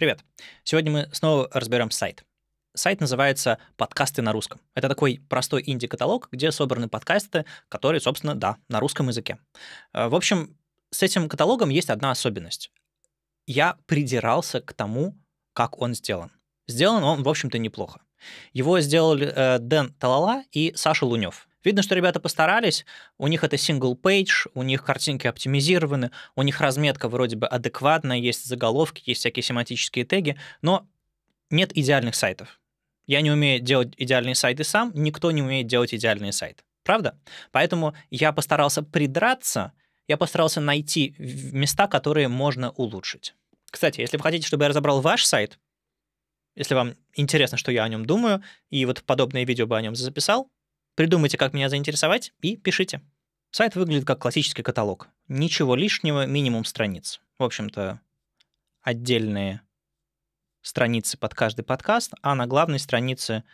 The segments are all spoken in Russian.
Привет! Сегодня мы снова разберем сайт. Сайт называется «Подкасты на русском». Это такой простой инди-каталог, где собраны подкасты, которые, собственно, да, на русском языке. Э, в общем, с этим каталогом есть одна особенность. Я придирался к тому, как он сделан. Сделан он, в общем-то, неплохо. Его сделали э, Дэн Талала и Саша Лунев. Видно, что ребята постарались, у них это single page, у них картинки оптимизированы, у них разметка вроде бы адекватная, есть заголовки, есть всякие семантические теги, но нет идеальных сайтов. Я не умею делать идеальные сайты сам, никто не умеет делать идеальные сайты. Правда? Поэтому я постарался придраться, я постарался найти места, которые можно улучшить. Кстати, если вы хотите, чтобы я разобрал ваш сайт, если вам интересно, что я о нем думаю, и вот подобное видео бы о нем записал, Придумайте, как меня заинтересовать, и пишите. Сайт выглядит как классический каталог. Ничего лишнего, минимум страниц. В общем-то, отдельные страницы под каждый подкаст, а на главной странице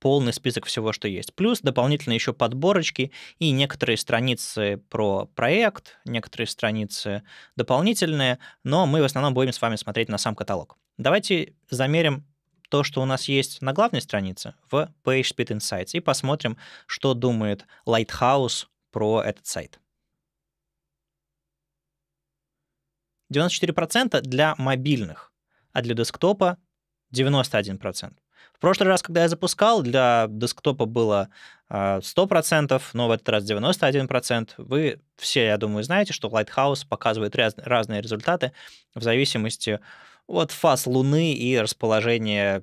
полный список всего, что есть. Плюс дополнительно еще подборочки и некоторые страницы про проект, некоторые страницы дополнительные, но мы в основном будем с вами смотреть на сам каталог. Давайте замерим то, что у нас есть на главной странице в PageSpeed Insights и посмотрим, что думает Lighthouse про этот сайт. 94% для мобильных, а для десктопа 91%. В прошлый раз, когда я запускал, для десктопа было 100%, а, но в этот раз 91%. Вы все, я думаю, знаете, что Lighthouse показывает раз, разные результаты в зависимости от вот фаз Луны и расположение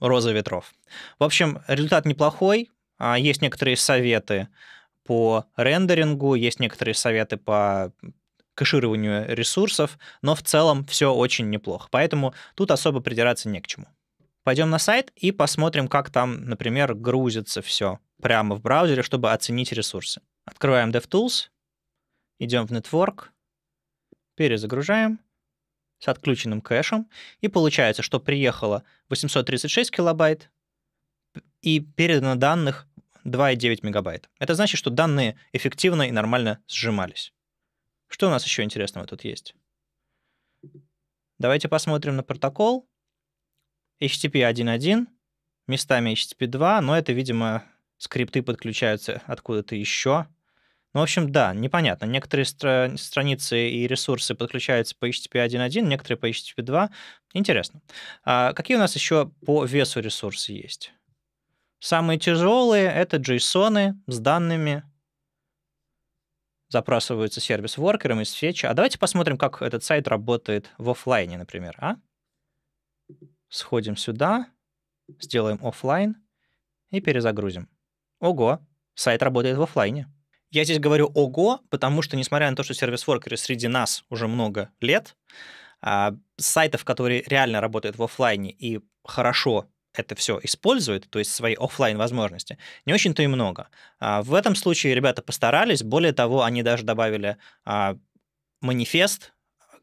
розы ветров. В общем, результат неплохой. А, есть некоторые советы по рендерингу, есть некоторые советы по кэшированию ресурсов, но в целом все очень неплохо. Поэтому тут особо придираться не к чему. Пойдем на сайт и посмотрим, как там, например, грузится все прямо в браузере, чтобы оценить ресурсы. Открываем DevTools, идем в Network, перезагружаем с отключенным кэшем, и получается, что приехало 836 килобайт и передано данных 2,9 мегабайт. Это значит, что данные эффективно и нормально сжимались. Что у нас еще интересного тут есть? Давайте посмотрим на протокол. HTTP 1.1, местами HTTP 2, но это, видимо, скрипты подключаются откуда-то еще. Ну, в общем, да, непонятно. Некоторые стра- страницы и ресурсы подключаются по HTTP 1.1, некоторые по HTTP 2. Интересно. А какие у нас еще по весу ресурсы есть? Самые тяжелые — это JSON с данными, запрашиваются сервис-воркером из фетча. А давайте посмотрим, как этот сайт работает в офлайне, например, а? Сходим сюда, сделаем офлайн и перезагрузим. Ого, сайт работает в офлайне. Я здесь говорю «ого», потому что, несмотря на то, что сервис-воркеры среди нас уже много лет, а, сайтов, которые реально работают в офлайне и хорошо это все используют, то есть свои офлайн возможности, не очень-то и много. А, в этом случае ребята постарались, более того, они даже добавили а, манифест,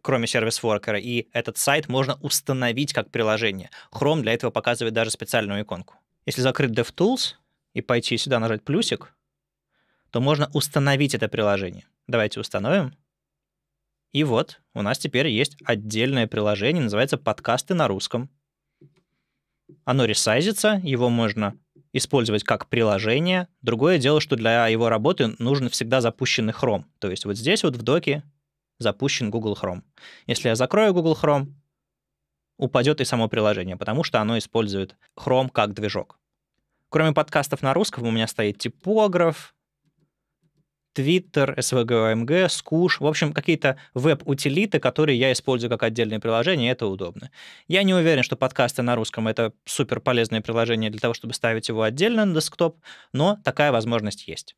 кроме сервис-воркера, и этот сайт можно установить как приложение. Chrome для этого показывает даже специальную иконку. Если закрыть DevTools и пойти сюда нажать плюсик, то можно установить это приложение. Давайте установим. И вот у нас теперь есть отдельное приложение, называется «Подкасты на русском». Оно ресайзится, его можно использовать как приложение. Другое дело, что для его работы нужен всегда запущенный Chrome. То есть вот здесь вот в доке запущен Google Chrome. Если я закрою Google Chrome, упадет и само приложение, потому что оно использует Chrome как движок. Кроме подкастов на русском у меня стоит типограф, Twitter, SVGOMG, Скуш, в общем, какие-то веб-утилиты, которые я использую как отдельные приложения, и это удобно. Я не уверен, что подкасты на русском — это супер полезное приложение для того, чтобы ставить его отдельно на десктоп, но такая возможность есть.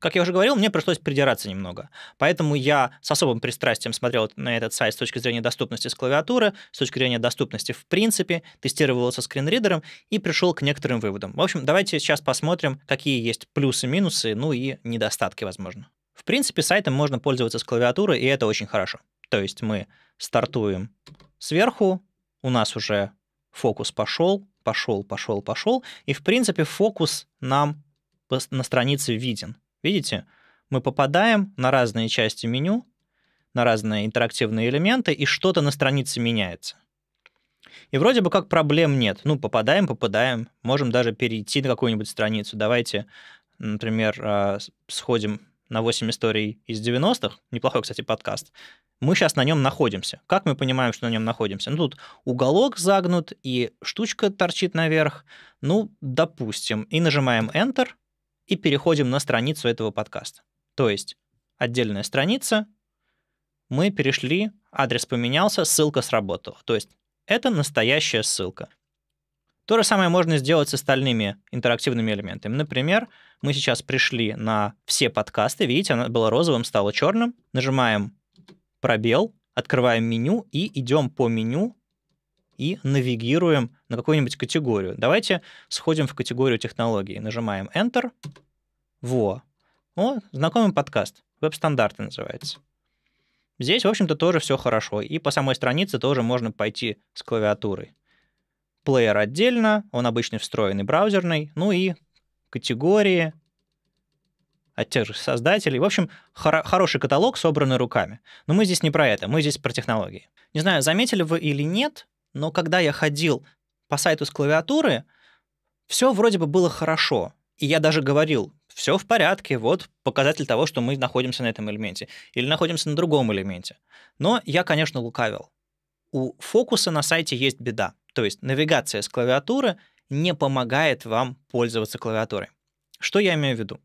Как я уже говорил, мне пришлось придираться немного. Поэтому я с особым пристрастием смотрел на этот сайт с точки зрения доступности с клавиатуры, с точки зрения доступности в принципе, тестировал со скринридером и пришел к некоторым выводам. В общем, давайте сейчас посмотрим, какие есть плюсы, минусы, ну и недостатки, возможно. В принципе, сайтом можно пользоваться с клавиатуры, и это очень хорошо. То есть мы стартуем сверху, у нас уже фокус пошел, пошел, пошел, пошел, и в принципе фокус нам на странице виден. Видите, мы попадаем на разные части меню, на разные интерактивные элементы, и что-то на странице меняется. И вроде бы как проблем нет. Ну, попадаем, попадаем, можем даже перейти на какую-нибудь страницу. Давайте, например, а, сходим на 8 историй из 90-х. Неплохой, кстати, подкаст. Мы сейчас на нем находимся. Как мы понимаем, что на нем находимся? Ну, тут уголок загнут, и штучка торчит наверх. Ну, допустим. И нажимаем Enter — и переходим на страницу этого подкаста. То есть отдельная страница, мы перешли, адрес поменялся, ссылка сработала. То есть это настоящая ссылка. То же самое можно сделать с остальными интерактивными элементами. Например, мы сейчас пришли на все подкасты, видите, она была розовым, стала черным. Нажимаем пробел, открываем меню и идем по меню и навигируем на какую-нибудь категорию. Давайте сходим в категорию технологии, Нажимаем Enter. Во. О, знакомый подкаст. Веб-стандарты называется. Здесь, в общем-то, тоже все хорошо. И по самой странице тоже можно пойти с клавиатурой. Плеер отдельно, он обычный встроенный браузерный. Ну и категории, от тех же создателей. В общем, хор- хороший каталог, собранный руками. Но мы здесь не про это, мы здесь про технологии. Не знаю, заметили вы или нет, но когда я ходил по сайту с клавиатуры, все вроде бы было хорошо. И я даже говорил, все в порядке, вот показатель того, что мы находимся на этом элементе или находимся на другом элементе. Но я, конечно, лукавил. У фокуса на сайте есть беда. То есть навигация с клавиатуры не помогает вам пользоваться клавиатурой. Что я имею в виду?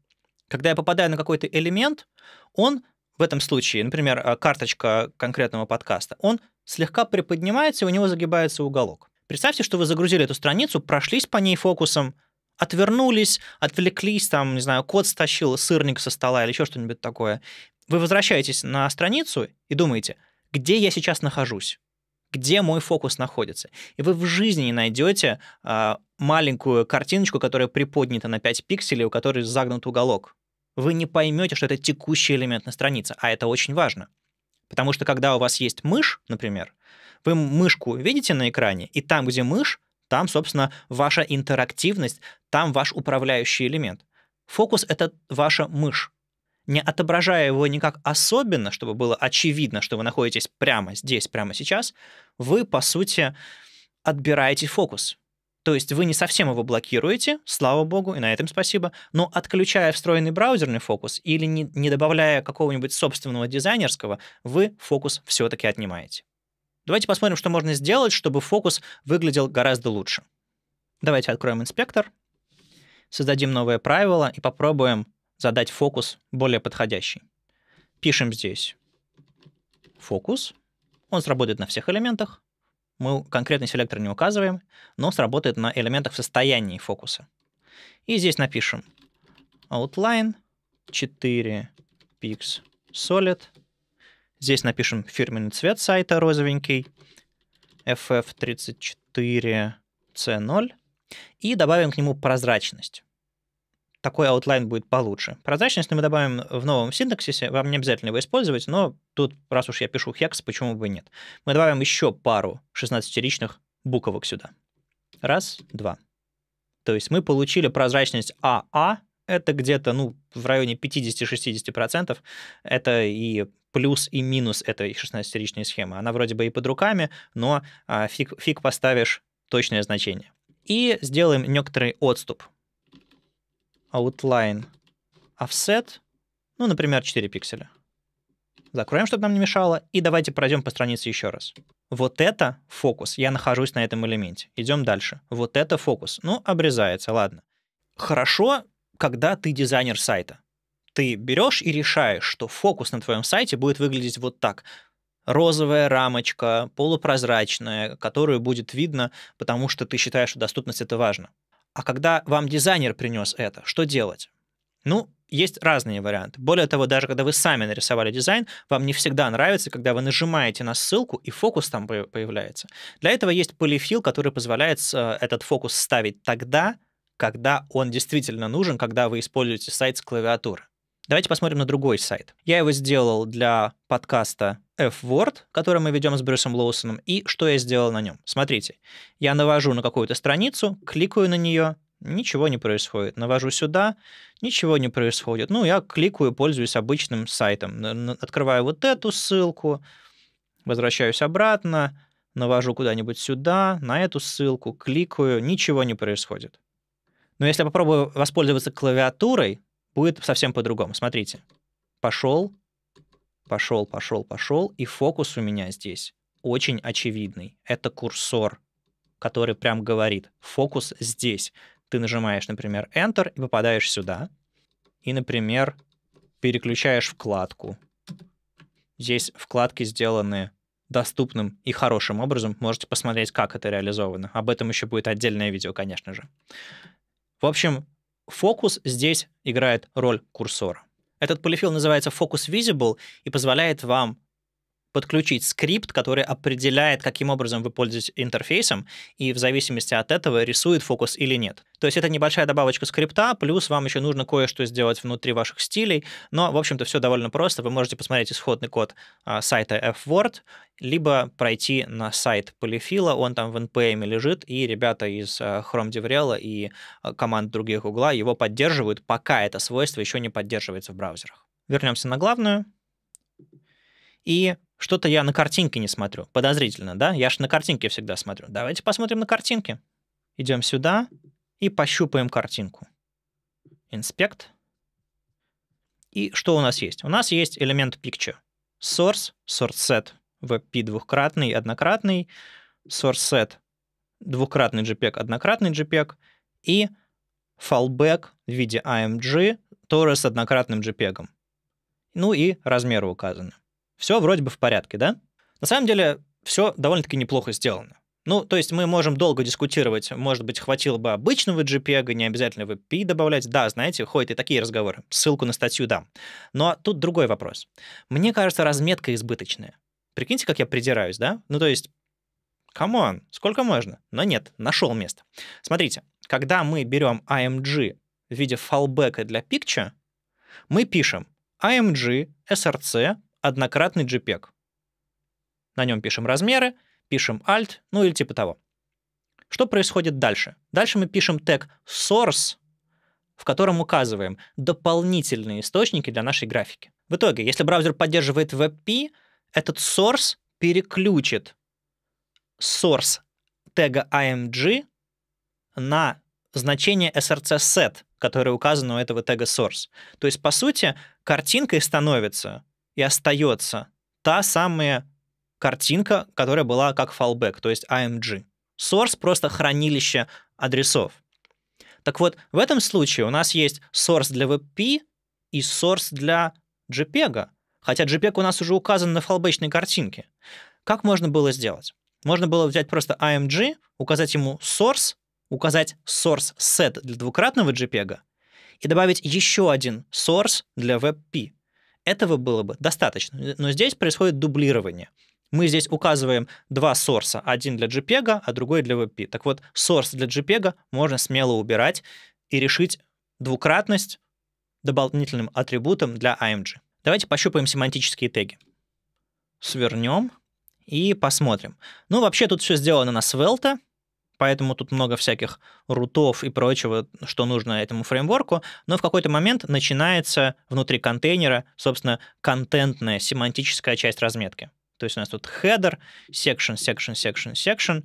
Когда я попадаю на какой-то элемент, он в этом случае, например, э, карточка конкретного подкаста, он слегка приподнимается, и у него загибается уголок. Представьте, что вы загрузили эту страницу, прошлись по ней фокусом, отвернулись, отвлеклись, там, не знаю, кот стащил сырник со стола или еще что-нибудь такое. Вы возвращаетесь на страницу и думаете, где я сейчас нахожусь? где мой фокус находится. И вы в жизни не найдете а, маленькую картиночку, которая приподнята на 5 пикселей, у которой загнут уголок вы не поймете, что это текущий элемент на странице, а это очень важно. Потому что когда у вас есть мышь, например, вы мышку видите на экране, и там, где мышь, там, собственно, ваша интерактивность, там ваш управляющий элемент. Фокус — это ваша мышь. Не отображая его никак особенно, чтобы было очевидно, что вы находитесь прямо здесь, прямо сейчас, вы, по сути, отбираете фокус. То есть вы не совсем его блокируете, слава богу, и на этом спасибо, но отключая встроенный браузерный фокус или не, не добавляя какого-нибудь собственного дизайнерского, вы фокус все-таки отнимаете. Давайте посмотрим, что можно сделать, чтобы фокус выглядел гораздо лучше. Давайте откроем инспектор, создадим новое правило и попробуем задать фокус более подходящий. Пишем здесь фокус. Он сработает на всех элементах мы конкретный селектор не указываем, но сработает на элементах в состоянии фокуса. И здесь напишем outline 4 pix solid. Здесь напишем фирменный цвет сайта розовенький ff34c0 и добавим к нему прозрачность такой outline будет получше. Прозрачность мы добавим в новом синтаксисе, вам не обязательно его использовать, но тут, раз уж я пишу хекс, почему бы нет. Мы добавим еще пару 16-ричных буковок сюда. Раз, два. То есть мы получили прозрачность АА, а, это где-то ну, в районе 50-60%. Это и плюс, и минус этой 16-ричной схемы. Она вроде бы и под руками, но а, фиг, фиг поставишь точное значение. И сделаем некоторый отступ outline offset, ну, например, 4 пикселя. Закроем, чтобы нам не мешало, и давайте пройдем по странице еще раз. Вот это фокус, я нахожусь на этом элементе. Идем дальше. Вот это фокус. Ну, обрезается, ладно. Хорошо, когда ты дизайнер сайта. Ты берешь и решаешь, что фокус на твоем сайте будет выглядеть вот так розовая рамочка, полупрозрачная, которую будет видно, потому что ты считаешь, что доступность это важно. А когда вам дизайнер принес это, что делать? Ну, есть разные варианты. Более того, даже когда вы сами нарисовали дизайн, вам не всегда нравится, когда вы нажимаете на ссылку, и фокус там появляется. Для этого есть полифил, который позволяет э, этот фокус ставить тогда, когда он действительно нужен, когда вы используете сайт с клавиатуры. Давайте посмотрим на другой сайт. Я его сделал для подкаста F-Word, который мы ведем с Брюсом Лоусоном, и что я сделал на нем. Смотрите, я навожу на какую-то страницу, кликаю на нее, ничего не происходит. Навожу сюда, ничего не происходит. Ну, я кликаю, пользуюсь обычным сайтом. Открываю вот эту ссылку, возвращаюсь обратно, навожу куда-нибудь сюда, на эту ссылку, кликаю, ничего не происходит. Но если я попробую воспользоваться клавиатурой, будет совсем по-другому. Смотрите, пошел, пошел, пошел, пошел, и фокус у меня здесь очень очевидный. Это курсор, который прям говорит, фокус здесь. Ты нажимаешь, например, Enter и попадаешь сюда. И, например, переключаешь вкладку. Здесь вкладки сделаны доступным и хорошим образом. Можете посмотреть, как это реализовано. Об этом еще будет отдельное видео, конечно же. В общем, Фокус здесь играет роль курсора. Этот полифил называется Focus Visible и позволяет вам подключить скрипт, который определяет, каким образом вы пользуетесь интерфейсом, и в зависимости от этого рисует фокус или нет. То есть это небольшая добавочка скрипта, плюс вам еще нужно кое-что сделать внутри ваших стилей, но, в общем-то, все довольно просто. Вы можете посмотреть исходный код а, сайта F-Word, либо пройти на сайт Polyfill, он там в NPM лежит, и ребята из а, Chrome DevRel и а, команд других угла его поддерживают, пока это свойство еще не поддерживается в браузерах. Вернемся на главную и что-то я на картинке не смотрю. Подозрительно, да? Я же на картинке всегда смотрю. Давайте посмотрим на картинке. Идем сюда и пощупаем картинку. Инспект. И что у нас есть? У нас есть элемент picture. Source, source set, webp двухкратный, однократный, source set, двукратный JPEG, однократный JPEG, и fallback в виде AMG, эм тоже с однократным JPEG. Ну и размеры указаны. Все вроде бы в порядке, да? На самом деле, все довольно-таки неплохо сделано. Ну, то есть мы можем долго дискутировать, может быть, хватило бы обычного JPEG, не обязательно в IP добавлять. Да, знаете, ходят и такие разговоры. Ссылку на статью дам. Но тут другой вопрос. Мне кажется, разметка избыточная. Прикиньте, как я придираюсь, да? Ну, то есть, камон, сколько можно? Но нет, нашел место. Смотрите, когда мы берем IMG эм в виде фалбека для пикча, мы пишем IMG SRC, эм однократный JPEG. На нем пишем размеры, пишем alt, ну или типа того. Что происходит дальше? Дальше мы пишем тег source, в котором указываем дополнительные источники для нашей графики. В итоге, если браузер поддерживает WebP, этот source переключит source тега img на значение src set, которое указано у этого тега source. То есть, по сути, картинкой становится и остается та самая картинка, которая была как fallback, то есть AMG. Эм source просто хранилище адресов. Так вот, в этом случае у нас есть source для WebP и source для JPEG, хотя JPEG у нас уже указан на фалбечной картинке. Как можно было сделать? Можно было взять просто AMG, эм указать ему source, указать source set для двукратного JPEG и добавить еще один source для WebP. Этого было бы достаточно. Но здесь происходит дублирование. Мы здесь указываем два сорса, один для JPEG, а другой для WebP. Так вот, сорс для JPEG можно смело убирать и решить двукратность дополнительным атрибутом для AMG. Давайте пощупаем семантические теги. Свернем и посмотрим. Ну, вообще тут все сделано на Svelte, Поэтому тут много всяких рутов и прочего, что нужно этому фреймворку. Но в какой-то момент начинается внутри контейнера, собственно, контентная семантическая часть разметки. То есть у нас тут header, section, section, section, section,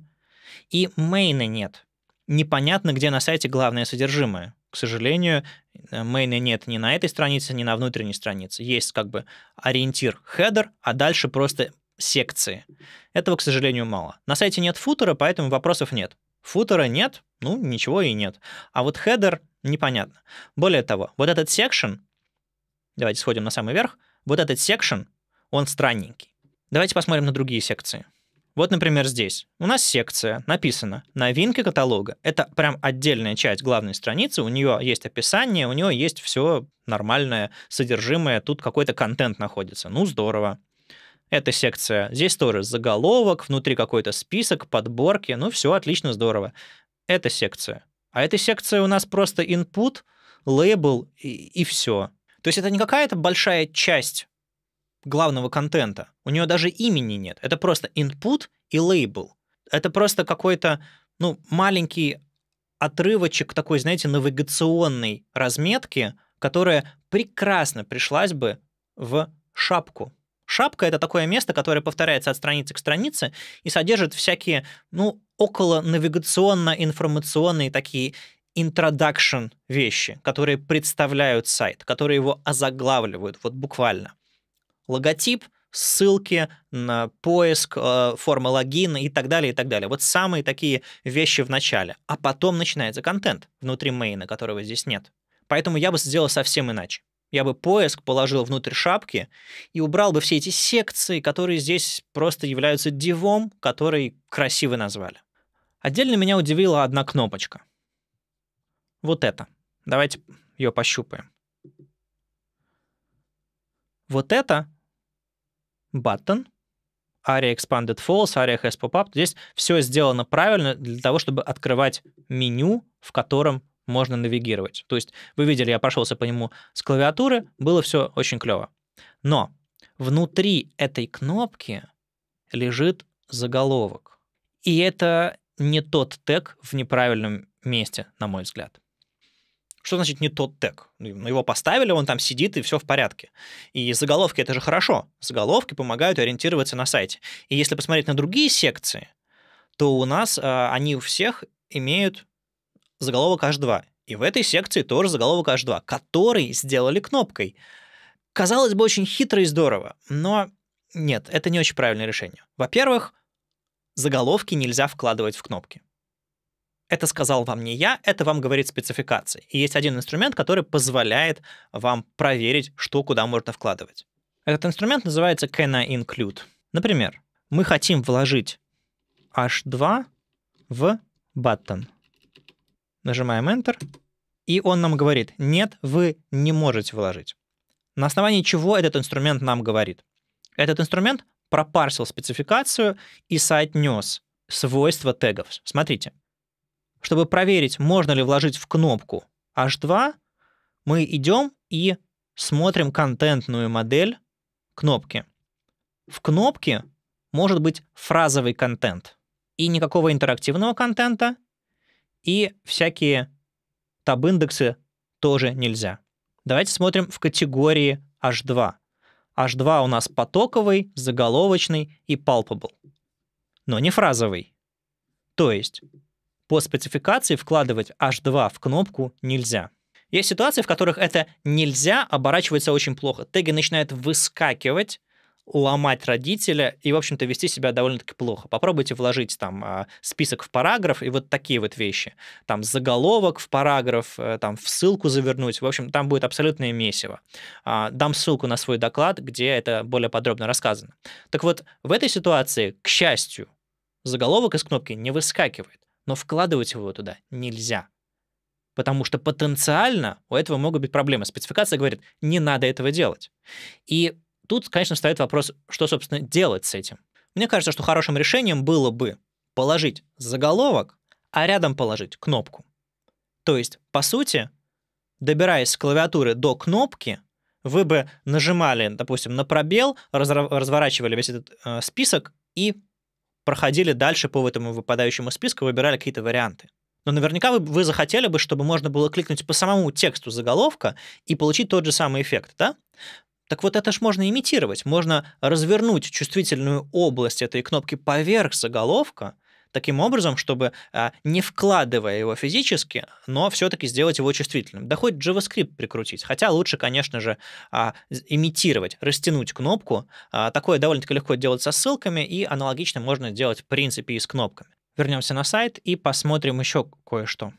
и мейна нет. Непонятно, где на сайте главное содержимое. К сожалению, мейна нет ни на этой странице, ни на внутренней странице. Есть как бы ориентир header, а дальше просто секции. Этого, к сожалению, мало. На сайте нет футера, поэтому вопросов нет. Футера нет, ну ничего и нет. А вот хедер непонятно. Более того, вот этот секшн, давайте сходим на самый верх, вот этот секшн, он странненький. Давайте посмотрим на другие секции. Вот, например, здесь. У нас секция, написано «Новинки каталога». Это прям отдельная часть главной страницы, у нее есть описание, у нее есть все нормальное содержимое, тут какой-то контент находится. Ну, здорово. Эта секция. Здесь тоже заголовок, внутри какой-то список, подборки. Ну, все отлично, здорово. Эта секция. А эта секция у нас просто input, лейбл и, и все. То есть это не какая-то большая часть главного контента. У нее даже имени нет. Это просто input и лейбл. Это просто какой-то ну, маленький отрывочек такой, знаете, навигационной разметки, которая прекрасно пришлась бы в шапку. Шапка — это такое место, которое повторяется от страницы к странице и содержит всякие, ну, около навигационно-информационные такие introduction вещи, которые представляют сайт, которые его озаглавливают, вот буквально. Логотип, ссылки, на поиск, э, форма логина и так далее, и так далее. Вот самые такие вещи в начале. А потом начинается контент внутри мейна, которого здесь нет. Поэтому я бы сделал совсем иначе. Я бы поиск положил внутрь шапки и убрал бы все эти секции, которые здесь просто являются дивом, который красиво назвали. Отдельно меня удивила одна кнопочка. Вот это. Давайте ее пощупаем. Вот это button, ARIA Expanded false ARIA Has Pop-Up. Здесь все сделано правильно для того, чтобы открывать меню, в котором можно навигировать. То есть вы видели, я прошелся по нему с клавиатуры, было все очень клево. Но внутри этой кнопки лежит заголовок. И это не тот тег в неправильном месте, на мой взгляд. Что значит не тот тег? Ну, его поставили, он там сидит, и все в порядке. И заголовки — это же хорошо. Заголовки помогают ориентироваться на сайте. И если посмотреть на другие секции, то у нас э, они у всех имеют заголовок H2. И в этой секции тоже заголовок H2, который сделали кнопкой. Казалось бы, очень хитро и здорово, но нет, это не очень правильное решение. Во-первых, заголовки нельзя вкладывать в кнопки. Это сказал вам не я, это вам говорит спецификация. И есть один инструмент, который позволяет вам проверить, что куда можно вкладывать. Этот инструмент называется can I include. Например, мы хотим вложить h2 в button — нажимаем Enter, и он нам говорит, нет, вы не можете вложить. На основании чего этот инструмент нам говорит? Этот инструмент пропарсил спецификацию и соотнес свойства тегов. Смотрите, чтобы проверить, можно ли вложить в кнопку H2, мы идем и смотрим контентную модель кнопки. В кнопке может быть фразовый контент и никакого интерактивного контента, и всякие таб-индексы тоже нельзя. Давайте смотрим в категории H2. H2 у нас потоковый, заголовочный и palpable, но не фразовый. То есть по спецификации вкладывать H2 в кнопку нельзя. Есть ситуации, в которых это нельзя оборачивается очень плохо. Теги начинают выскакивать, ломать родителя и, в общем-то, вести себя довольно-таки плохо. Попробуйте вложить там а, список в параграф и вот такие вот вещи. Там заголовок в параграф, э, там в ссылку завернуть. В общем, там будет абсолютное месиво. А, дам ссылку на свой доклад, где это более подробно рассказано. Так вот, в этой ситуации, к счастью, заголовок из кнопки не выскакивает, но вкладывать его туда нельзя потому что потенциально у этого могут быть проблемы. Спецификация говорит, не надо этого делать. И Тут, конечно, встает вопрос, что, собственно, делать с этим. Мне кажется, что хорошим решением было бы положить заголовок, а рядом положить кнопку. То есть, по сути, добираясь с клавиатуры до кнопки, вы бы нажимали, допустим, на пробел, разворачивали весь этот э, список и проходили дальше по этому выпадающему списку, выбирали какие-то варианты. Но наверняка вы, вы захотели бы, чтобы можно было кликнуть по самому тексту заголовка и получить тот же самый эффект, да? Так вот это ж можно имитировать, можно развернуть чувствительную область этой кнопки поверх заголовка, таким образом, чтобы а, не вкладывая его физически, но все-таки сделать его чувствительным. Да хоть JavaScript прикрутить, хотя лучше, конечно же, а, имитировать, растянуть кнопку. А, такое довольно-таки легко делать со ссылками, и аналогично можно делать, в принципе, и с кнопками. Вернемся на сайт и посмотрим еще кое-что.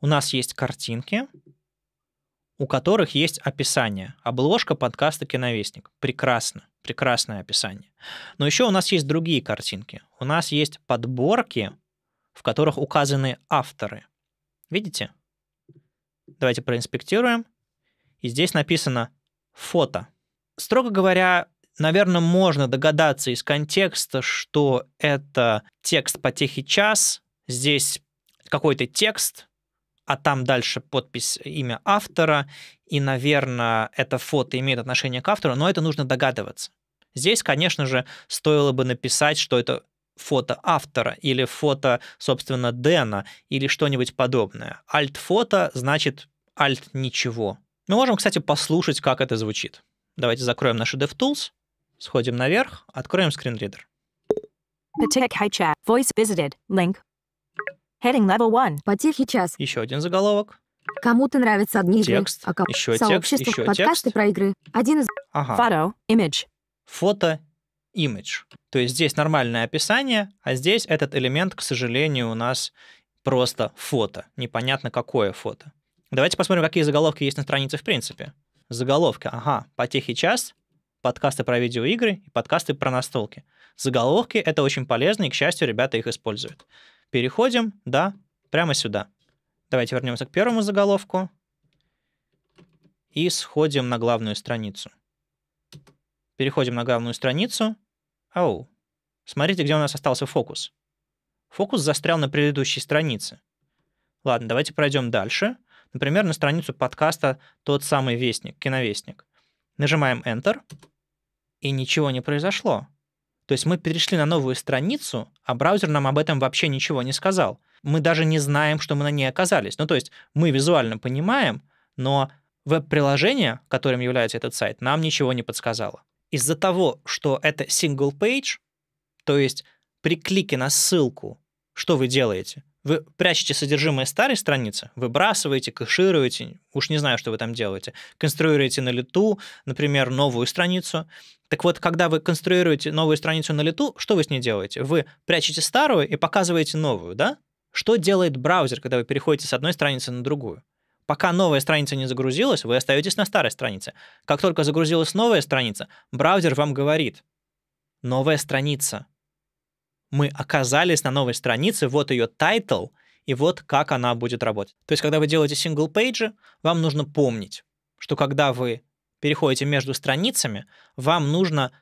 У нас есть картинки, у которых есть описание. Обложка подкаста «Киновестник». Прекрасно, прекрасное описание. Но еще у нас есть другие картинки. У нас есть подборки, в которых указаны авторы. Видите? Давайте проинспектируем. И здесь написано «фото». Строго говоря, наверное, можно догадаться из контекста, что это текст по техи час. Здесь какой-то текст, а там дальше подпись, э, имя автора, и, наверное, это фото имеет отношение к автору, но это нужно догадываться. Здесь, конечно же, стоило бы написать, что это фото автора или фото, собственно, Дэна или что-нибудь подобное. Альт-фото значит альт ничего. Мы можем, кстати, послушать, как это звучит. Давайте закроем наши DevTools, сходим наверх, откроем скринридер. Voice visited. Link. Heading level one. Потихий час. Еще один заголовок. Кому-то нравятся одни игры. Текст. А кому... Еще Сообщество. текст. Еще Подкасты текст. про игры. Один из... Ага. Photo. Image. Фото. Image. То есть здесь нормальное описание, а здесь этот элемент, к сожалению, у нас просто фото. Непонятно, какое фото. Давайте посмотрим, какие заголовки есть на странице в принципе. Заголовки. Ага, потехи час, подкасты про видеоигры и подкасты про настолки. Заголовки — это очень полезно, и, к счастью, ребята их используют. Переходим, да, прямо сюда. Давайте вернемся к первому заголовку и сходим на главную страницу. Переходим на главную страницу. Ау. Смотрите, где у нас остался фокус. Фокус застрял на предыдущей странице. Ладно, давайте пройдем дальше. Например, на страницу подкаста «Тот самый вестник», «Киновестник». Нажимаем Enter, и ничего не произошло. То есть мы перешли на новую страницу, а браузер нам об этом вообще ничего не сказал. Мы даже не знаем, что мы на ней оказались. Ну, то есть мы визуально понимаем, но веб-приложение, которым является этот сайт, нам ничего не подсказало. Из-за того, что это single page, то есть при клике на ссылку, что вы делаете? Вы прячете содержимое старой страницы, выбрасываете, кэшируете, уж не знаю, что вы там делаете, конструируете на лету, например, новую страницу. Так вот, когда вы конструируете новую страницу на лету, что вы с ней делаете? Вы прячете старую и показываете новую, да? Что делает браузер, когда вы переходите с одной страницы на другую? Пока новая страница не загрузилась, вы остаетесь на старой странице. Как только загрузилась новая страница, браузер вам говорит, новая страница, мы оказались на новой странице, вот ее тайтл, и вот как она будет работать. То есть, когда вы делаете сингл-пейджи, вам нужно помнить, что когда вы переходите между страницами, вам нужно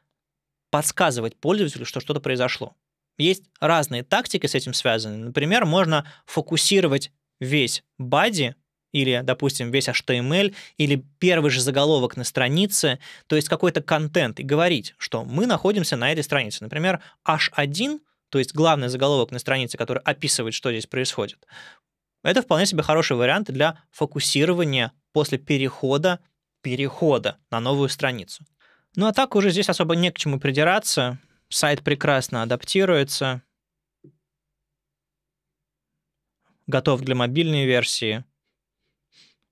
подсказывать пользователю, что что-то произошло. Есть разные тактики с этим связаны. Например, можно фокусировать весь body или, допустим, весь HTML, эм или первый же заголовок на странице, то есть какой-то контент, и говорить, что мы находимся на этой странице. Например, H1 то есть главный заголовок на странице, который описывает, что здесь происходит, это вполне себе хороший вариант для фокусирования после перехода, перехода на новую страницу. Ну а так уже здесь особо не к чему придираться. Сайт прекрасно адаптируется, готов для мобильной версии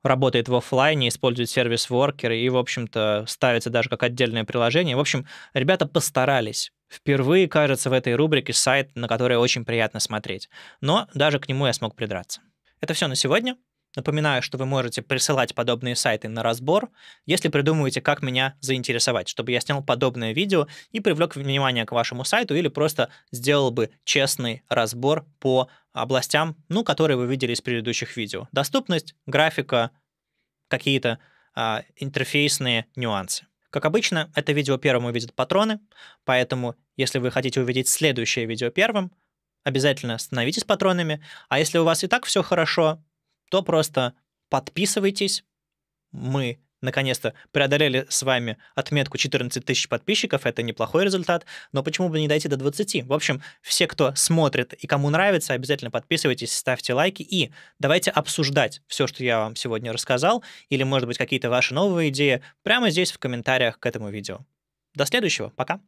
работает в офлайне, использует сервис Worker и, в общем-то, ставится даже как отдельное приложение. В общем, ребята постарались. Впервые, кажется, в этой рубрике сайт, на который очень приятно смотреть. Но даже к нему я смог придраться. Это все на сегодня. Напоминаю, что вы можете присылать подобные сайты на разбор, если придумываете, как меня заинтересовать, чтобы я снял подобное видео и привлек внимание к вашему сайту или просто сделал бы честный разбор по областям, ну, которые вы видели из предыдущих видео. Доступность, графика, какие-то а, интерфейсные нюансы. Как обычно, это видео первым увидят патроны, поэтому если вы хотите увидеть следующее видео первым, обязательно становитесь патронами. А если у вас и так все хорошо, то просто подписывайтесь. Мы наконец-то преодолели с вами отметку 14 тысяч подписчиков, это неплохой результат, но почему бы не дойти до 20? В общем, все, кто смотрит и кому нравится, обязательно подписывайтесь, ставьте лайки и давайте обсуждать все, что я вам сегодня рассказал, или, может быть, какие-то ваши новые идеи прямо здесь в комментариях к этому видео. До следующего, пока!